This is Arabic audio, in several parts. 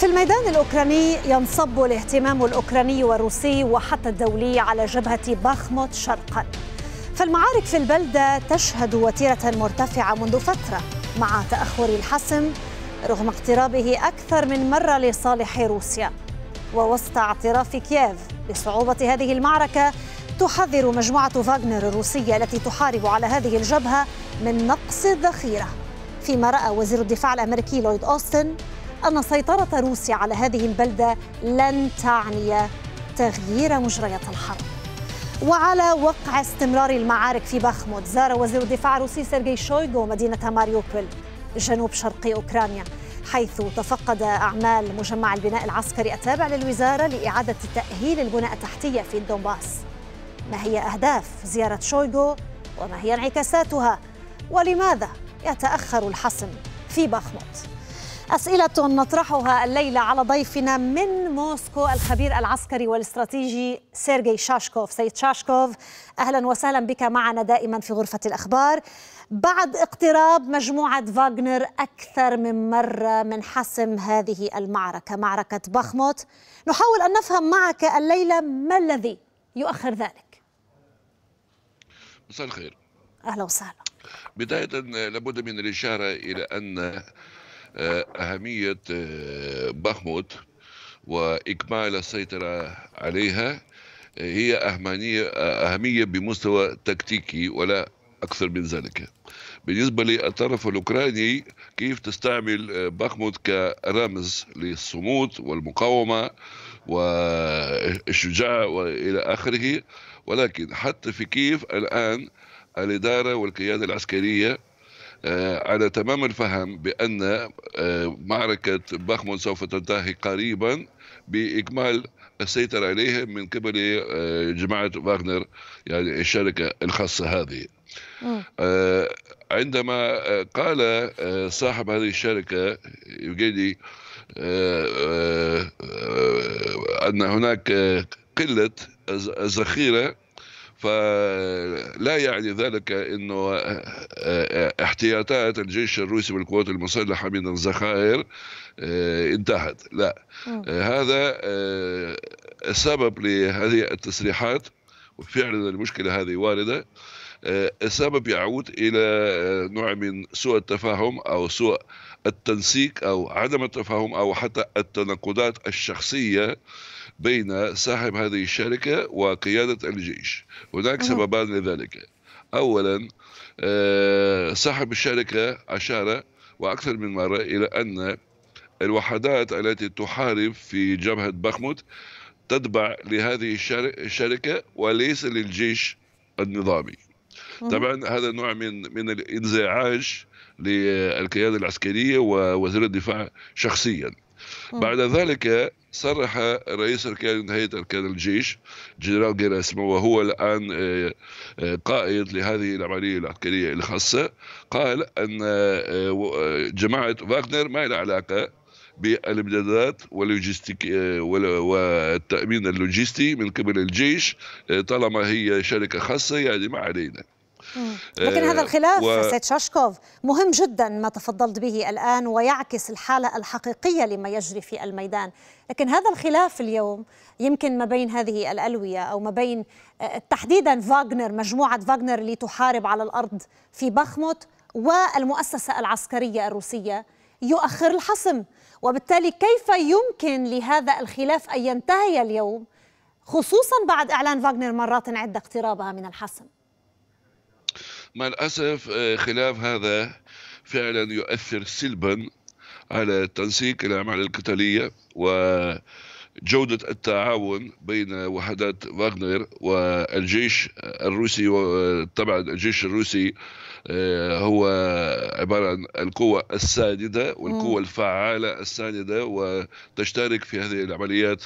في الميدان الأوكراني ينصب الاهتمام الأوكراني والروسي وحتى الدولي على جبهة باخموت شرقا فالمعارك في البلدة تشهد وتيرة مرتفعة منذ فترة مع تأخر الحسم رغم اقترابه أكثر من مرة لصالح روسيا ووسط اعتراف كييف بصعوبة هذه المعركة تحذر مجموعة فاغنر الروسية التي تحارب على هذه الجبهة من نقص الذخيرة فيما رأى وزير الدفاع الأمريكي لويد أوستن أن سيطرة روسيا على هذه البلدة لن تعني تغيير مجريات الحرب وعلى وقع استمرار المعارك في بخمود زار وزير الدفاع الروسي سيرجي شويغو مدينة ماريوبل جنوب شرق أوكرانيا حيث تفقد أعمال مجمع البناء العسكري التابع للوزارة لإعادة تأهيل البنى التحتية في الدومباس ما هي أهداف زيارة شويغو وما هي انعكاساتها ولماذا يتأخر الحسم في بخمود أسئلة نطرحها الليلة على ضيفنا من موسكو الخبير العسكري والاستراتيجي سيرجي شاشكوف سيد شاشكوف أهلا وسهلا بك معنا دائما في غرفة الأخبار بعد اقتراب مجموعة فاغنر أكثر من مرة من حسم هذه المعركة معركة بخموت نحاول أن نفهم معك الليلة ما الذي يؤخر ذلك مساء الخير أهلا وسهلا بداية لابد من الإشارة إلى أن آه، أهمية آه، بخمود وإكمال السيطرة عليها آه، هي أهمية, أهمية بمستوى تكتيكي ولا أكثر من ذلك بالنسبة للطرف الأوكراني كيف تستعمل بخمود كرمز للصمود والمقاومة والشجاعة وإلى آخره ولكن حتى في كيف الآن الإدارة والقيادة العسكرية آه، على تمام الفهم بأن آه، معركة باخمون سوف تنتهي قريبا بإكمال السيطرة عليها من قبل آه، جماعة فاغنر يعني الشركة الخاصة هذه عندما قال صاحب هذه الشركة يوجيدي أن هناك قلة الذخيرة فلا يعني ذلك انه آه، آه، احتياطات الجيش الروسي والقوات المسلحه من الذخائر آه، انتهت لا هذا السبب لهذه التسريحات وفعلا المشكله هذه وارده السبب يعود الى نوع من سوء التفاهم او سوء التنسيق أو عدم التفاهم أو حتى التناقضات الشخصية بين صاحب هذه الشركة وقيادة الجيش هناك سببان لذلك أولا آه، صاحب الشركة أشار وأكثر من مرة إلى أن الوحدات التي تحارب في جبهة بخمت تتبع لهذه الشركة وليس للجيش النظامي طبعا هذا نوع من من الانزعاج للقيادة العسكرية ووزير الدفاع شخصيا بعد ذلك صرح رئيس هيئة أركان الجيش جنرال جيراسمو وهو الآن آه، آه، قائد لهذه العملية العسكرية الخاصة قال أن آه، جماعة فاغنر ما لها علاقة بالامدادات واللوجستيك والتامين اللوجستي من قبل الجيش طالما هي شركه خاصه يعني ما علينا آه، لكن هذا الخلاف و... سيد شاشكوف مهم جدا ما تفضلت به الآن ويعكس الحالة الحقيقية لما يجري في الميدان لكن هذا الخلاف اليوم يمكن ما بين هذه الألوية أو ما بين آه، تحديدا فاغنر مجموعة فاغنر اللي تحارب على الأرض في بخموت والمؤسسة العسكرية الروسية يؤخر الحسم وبالتالي كيف يمكن لهذا الخلاف أن ينتهي اليوم خصوصا بعد إعلان فاغنر مرات عدة اقترابها من الحسم مع الأسف آه، خلاف هذا فعلا يؤثر سلبا على تنسيق الأعمال القتالية وجودة التعاون بين وحدات فاغنر والجيش الروسي طبعا الجيش الروسي آه، هو عبارة عن القوة الساندة والقوة الفعالة الساندة وتشترك في هذه العمليات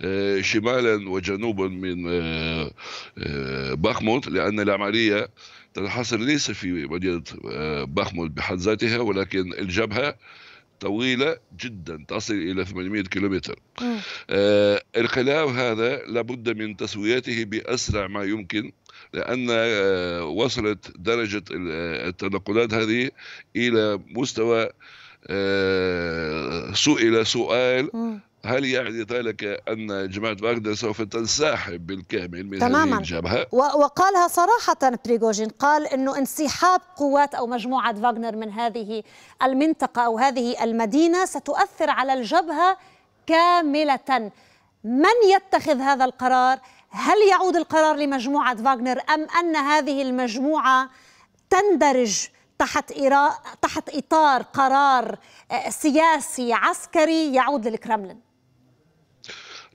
آه، شمالا وجنوبا من باخموت لأن العملية الحصر ليس في مدينة آه، بخمود بحد ذاتها ولكن الجبهة طويلة جدا تصل إلى 800 كيلومتر آه الخلاف هذا لابد من تسويته بأسرع ما يمكن لأن آه وصلت درجة آه، التنقلات هذه إلى مستوى آه سئل سؤال هل يعني ذلك أن جماعة فاغنر سوف تنسحب بالكامل من تماما. هذه الجبهة؟ وقالها صراحة بريغوجين قال أنه انسحاب قوات أو مجموعة فاغنر من هذه المنطقة أو هذه المدينة ستؤثر على الجبهة كاملة من يتخذ هذا القرار؟ هل يعود القرار لمجموعة فاغنر أم أن هذه المجموعة تندرج تحت تحت إطار قرار آه، سياسي عسكري يعود للكرملين؟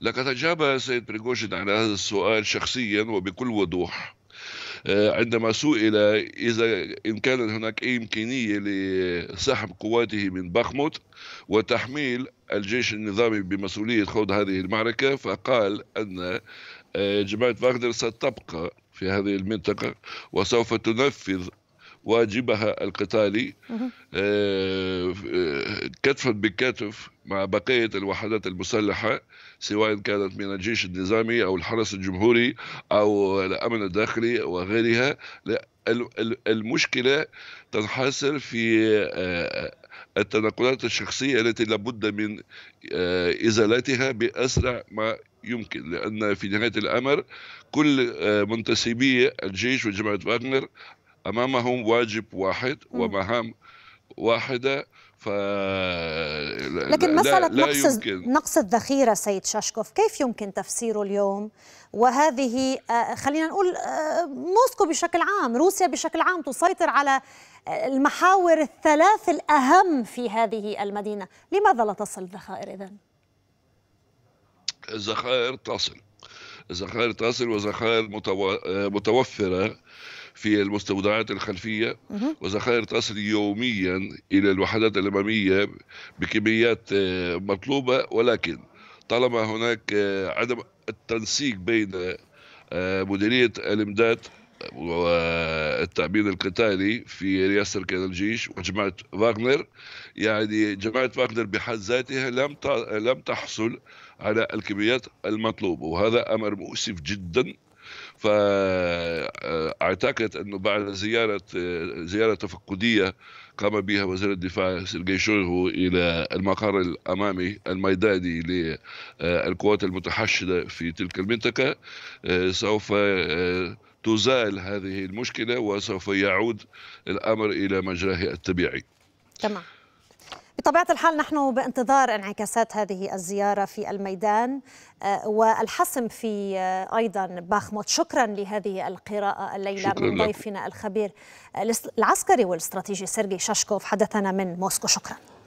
لقد أجاب سيد بريغوجين على هذا السؤال شخصيا وبكل وضوح آه، عندما سئل إذا إن كانت هناك أي إمكانية لسحب قواته من بخموت وتحميل الجيش النظامي بمسؤولية خوض هذه المعركة فقال أن آه، جماعة فاغنر ستبقى في هذه المنطقة وسوف تنفذ واجبها القتالي آه، آه، كتفا بكتف مع بقية الوحدات المسلحة سواء كانت من الجيش النظامي أو الحرس الجمهوري أو الأمن الداخلي وغيرها المشكلة تنحصر في آه، التنقلات الشخصية التي لابد من إزالتها بأسرع ما يمكن لأن في نهاية الأمر كل منتسبي الجيش وجماعة فاغنر امامهم واجب واحد ومهام واحده ف لكن مساله لا نقص يمكن. نقص الذخيره سيد شاشكوف كيف يمكن تفسيره اليوم وهذه آه، خلينا نقول آه، موسكو بشكل عام روسيا بشكل عام تسيطر على آه، المحاور الثلاث الاهم في هذه المدينه لماذا لا تصل الذخائر اذا الذخائر تصل الذخائر تصل وذخائر متوفره في المستودعات الخلفية وذخائر تصل يوميا إلى الوحدات الأمامية بكميات آه، مطلوبة ولكن طالما هناك آه، عدم التنسيق بين آه، مديرية الإمداد والتأمين القتالي في رئاسة أركان الجيش وجماعة فاغنر يعني جماعة فاغنر بحد ذاتها لم لم تحصل على الكميات المطلوبة وهذا أمر مؤسف جدا فاعتقد آه، انه بعد زياره زياره تفقديه قام بها وزير الدفاع سيرجي شويغو الى المقر الامامي الميداني للقوات المتحشده في تلك المنطقه آه، سوف آه، تزال هذه المشكله وسوف يعود الامر الى مجراه الطبيعي. تمام بطبيعة الحال نحن بانتظار انعكاسات هذه الزيارة في الميدان آه، والحسم في آه، أيضا باخموت شكرا لهذه القراءة الليلة من ضيفنا الخبير آه، العسكري والاستراتيجي سيرجي شاشكوف حدثنا من موسكو شكرا